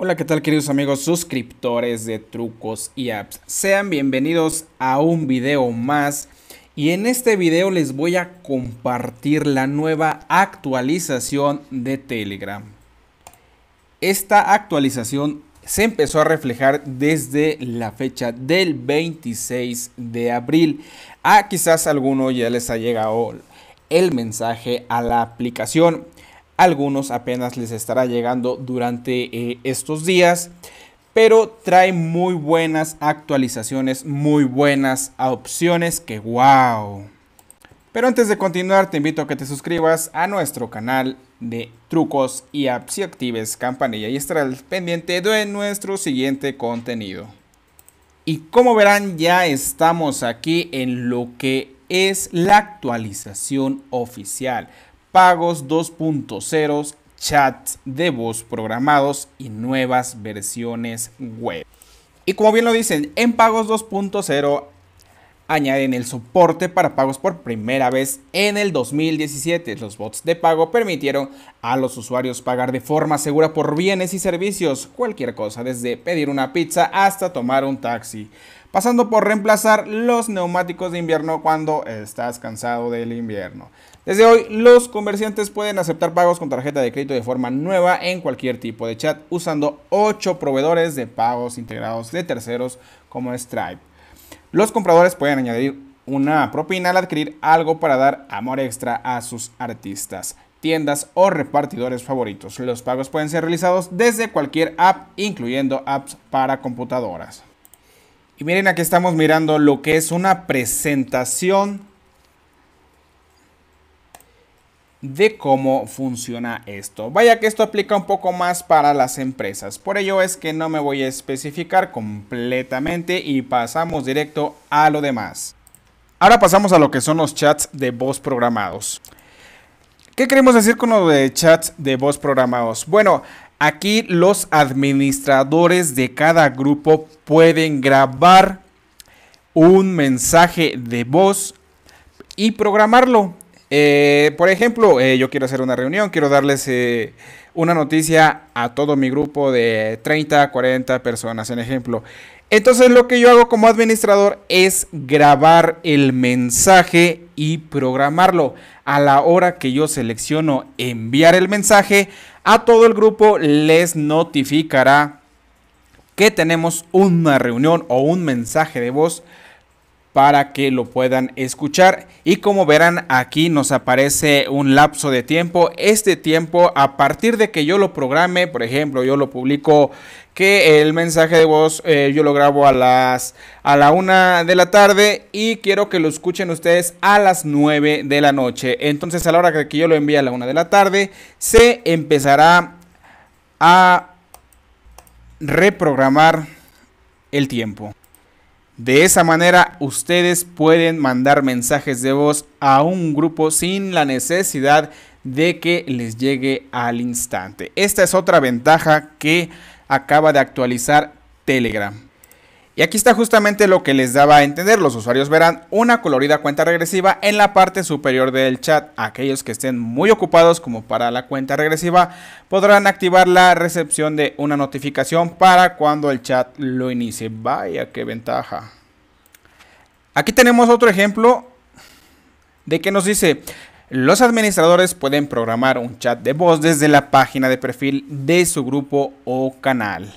Hola, ¿qué tal queridos amigos suscriptores de trucos y apps? Sean bienvenidos a un video más y en este video les voy a compartir la nueva actualización de Telegram. Esta actualización se empezó a reflejar desde la fecha del 26 de abril. Ah, quizás alguno ya les ha llegado el mensaje a la aplicación algunos apenas les estará llegando durante eh, estos días, pero trae muy buenas actualizaciones, muy buenas opciones que wow. Pero antes de continuar te invito a que te suscribas a nuestro canal de trucos y apps y actives campanilla y estarás pendiente de nuestro siguiente contenido. Y como verán ya estamos aquí en lo que es la actualización oficial pagos 2.0, chats de voz programados y nuevas versiones web. Y como bien lo dicen, en pagos 2.0 añaden el soporte para pagos por primera vez en el 2017. Los bots de pago permitieron a los usuarios pagar de forma segura por bienes y servicios, cualquier cosa, desde pedir una pizza hasta tomar un taxi, pasando por reemplazar los neumáticos de invierno cuando estás cansado del invierno. Desde hoy, los comerciantes pueden aceptar pagos con tarjeta de crédito de forma nueva en cualquier tipo de chat usando 8 proveedores de pagos integrados de terceros como Stripe. Los compradores pueden añadir una propina al adquirir algo para dar amor extra a sus artistas, tiendas o repartidores favoritos. Los pagos pueden ser realizados desde cualquier app, incluyendo apps para computadoras. Y miren, aquí estamos mirando lo que es una presentación de cómo funciona esto. Vaya que esto aplica un poco más para las empresas. Por ello es que no me voy a especificar completamente y pasamos directo a lo demás. Ahora pasamos a lo que son los chats de voz programados. ¿Qué queremos decir con lo de chats de voz programados? Bueno, aquí los administradores de cada grupo pueden grabar un mensaje de voz y programarlo eh, por ejemplo, eh, yo quiero hacer una reunión, quiero darles eh, una noticia a todo mi grupo de 30, 40 personas, en ejemplo. Entonces lo que yo hago como administrador es grabar el mensaje y programarlo. A la hora que yo selecciono enviar el mensaje, a todo el grupo les notificará que tenemos una reunión o un mensaje de voz para que lo puedan escuchar. Y como verán aquí nos aparece un lapso de tiempo. Este tiempo a partir de que yo lo programe, por ejemplo, yo lo publico que el mensaje de voz eh, yo lo grabo a las a la una de la tarde y quiero que lo escuchen ustedes a las 9 de la noche. Entonces a la hora que yo lo envíe a la una de la tarde se empezará a reprogramar el tiempo. De esa manera ustedes pueden mandar mensajes de voz a un grupo sin la necesidad de que les llegue al instante. Esta es otra ventaja que acaba de actualizar Telegram. Y aquí está justamente lo que les daba a entender. Los usuarios verán una colorida cuenta regresiva en la parte superior del chat. Aquellos que estén muy ocupados como para la cuenta regresiva podrán activar la recepción de una notificación para cuando el chat lo inicie. Vaya, qué ventaja. Aquí tenemos otro ejemplo de que nos dice, los administradores pueden programar un chat de voz desde la página de perfil de su grupo o canal.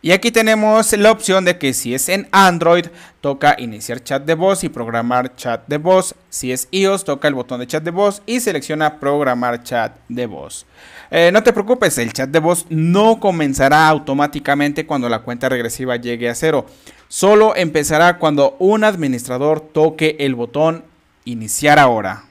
Y aquí tenemos la opción de que si es en Android, toca iniciar chat de voz y programar chat de voz. Si es iOS, toca el botón de chat de voz y selecciona programar chat de voz. Eh, no te preocupes, el chat de voz no comenzará automáticamente cuando la cuenta regresiva llegue a cero. Solo empezará cuando un administrador toque el botón iniciar ahora.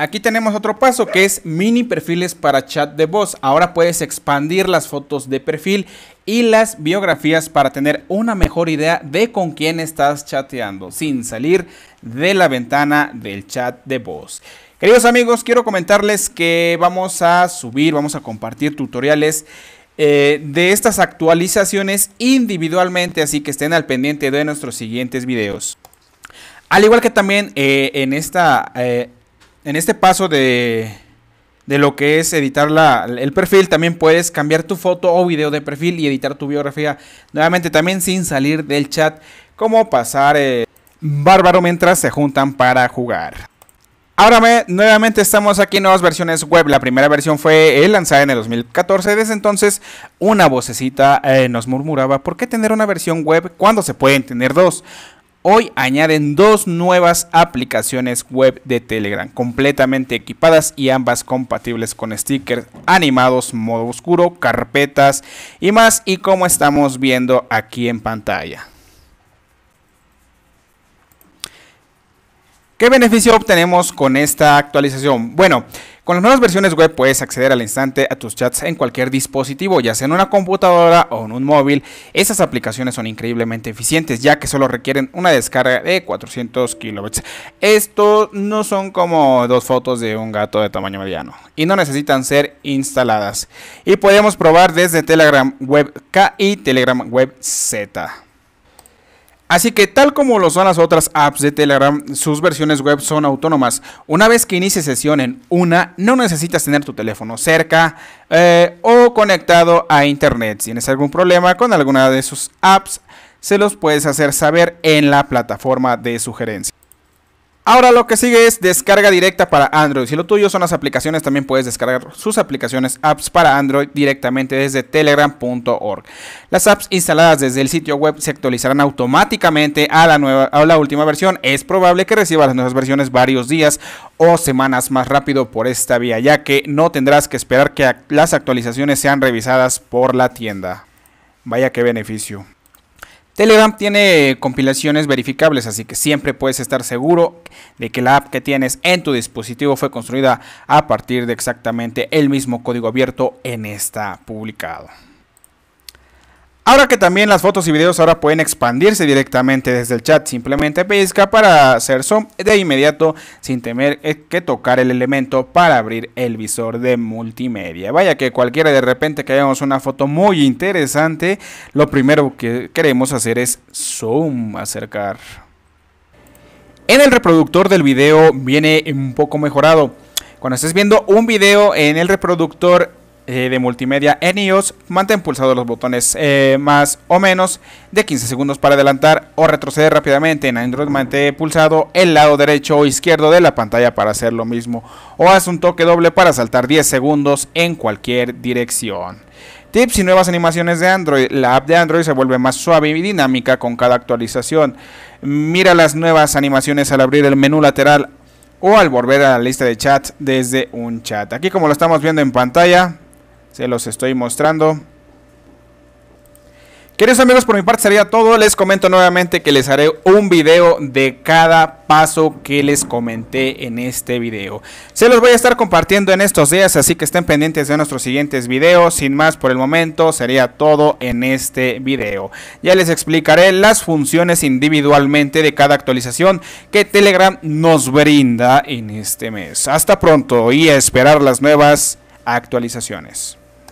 Aquí tenemos otro paso que es mini perfiles para chat de voz. Ahora puedes expandir las fotos de perfil y las biografías para tener una mejor idea de con quién estás chateando sin salir de la ventana del chat de voz. Queridos amigos, quiero comentarles que vamos a subir, vamos a compartir tutoriales eh, de estas actualizaciones individualmente, así que estén al pendiente de nuestros siguientes videos. Al igual que también eh, en esta eh, en este paso de, lo que es editar el perfil, también puedes cambiar tu foto o video de perfil y editar tu biografía nuevamente también sin salir del chat, como pasar eh, bárbaro mientras se juntan para jugar. Ahora me, nuevamente estamos aquí en nuevas versiones web. La primera versión fue eh, lanzada en el 2014. Desde entonces, una vocecita eh, nos murmuraba: ¿Por qué tener una versión web cuando se pueden tener dos? Hoy añaden dos nuevas aplicaciones web de Telegram, completamente equipadas y ambas compatibles con stickers animados, modo oscuro, carpetas y más, y como estamos viendo aquí en pantalla. ¿Qué beneficio obtenemos con esta actualización? Bueno, con las nuevas versiones web puedes acceder al instante a tus chats en cualquier dispositivo, ya sea en una computadora o en un móvil. Esas aplicaciones son increíblemente eficientes ya que solo requieren una descarga de 400 kilobytes. Esto no son como dos fotos de un gato de tamaño mediano y no necesitan ser instaladas. Y podemos probar desde Telegram Web K y Telegram Web Z. Así que tal como lo son las otras apps de Telegram, sus versiones web son autónomas. Una vez que inicies sesión en una, no necesitas tener tu teléfono cerca eh, o conectado a internet. Si tienes algún problema con alguna de sus apps, se los puedes hacer saber en la plataforma de sugerencia. Ahora lo que sigue es descarga directa para Android. Si lo tuyo son las aplicaciones, también puedes descargar sus aplicaciones apps para Android directamente desde telegram.org. Las apps instaladas desde el sitio web se actualizarán automáticamente a la nueva a la última versión. Es probable que reciba las nuevas versiones varios días o semanas más rápido por esta vía, ya que no tendrás que esperar que las actualizaciones sean revisadas por la tienda. Vaya qué beneficio. Telegram tiene compilaciones verificables, así que siempre puedes estar seguro de que la app que tienes en tu dispositivo fue construida a partir de exactamente el mismo código abierto en esta publicado. Ahora que también las fotos y videos ahora pueden expandirse directamente desde el chat, simplemente pesca para hacer zoom de inmediato sin temer eh, que tocar el elemento para abrir el visor de multimedia. Vaya que cualquiera de repente que una foto muy interesante, lo primero que queremos hacer es zoom, acercar. En el reproductor del video viene un poco mejorado. Cuando estés viendo un video en el reproductor eh, de multimedia en iOS, mantén pulsados los botones eh, más o menos de 15 segundos para adelantar o retroceder rápidamente. En Android mantén pulsado el lado derecho o izquierdo de la pantalla para hacer lo mismo. O haz un toque doble para saltar 10 segundos en cualquier dirección. Tips y nuevas animaciones de Android. La app de Android se vuelve más suave y dinámica con cada actualización. Mira las nuevas animaciones al abrir el menú lateral o al volver a la lista de chat desde un chat. Aquí como lo estamos viendo en pantalla, se los estoy mostrando. Queridos amigos, por mi parte sería todo. Les comento nuevamente que les haré un video de cada paso que les comenté en este video. Se los voy a estar compartiendo en estos días, así que estén pendientes de nuestros siguientes videos. Sin más por el momento, sería todo en este video. Ya les explicaré las funciones individualmente de cada actualización que Telegram nos brinda en este mes. Hasta pronto y a esperar las nuevas actualizaciones.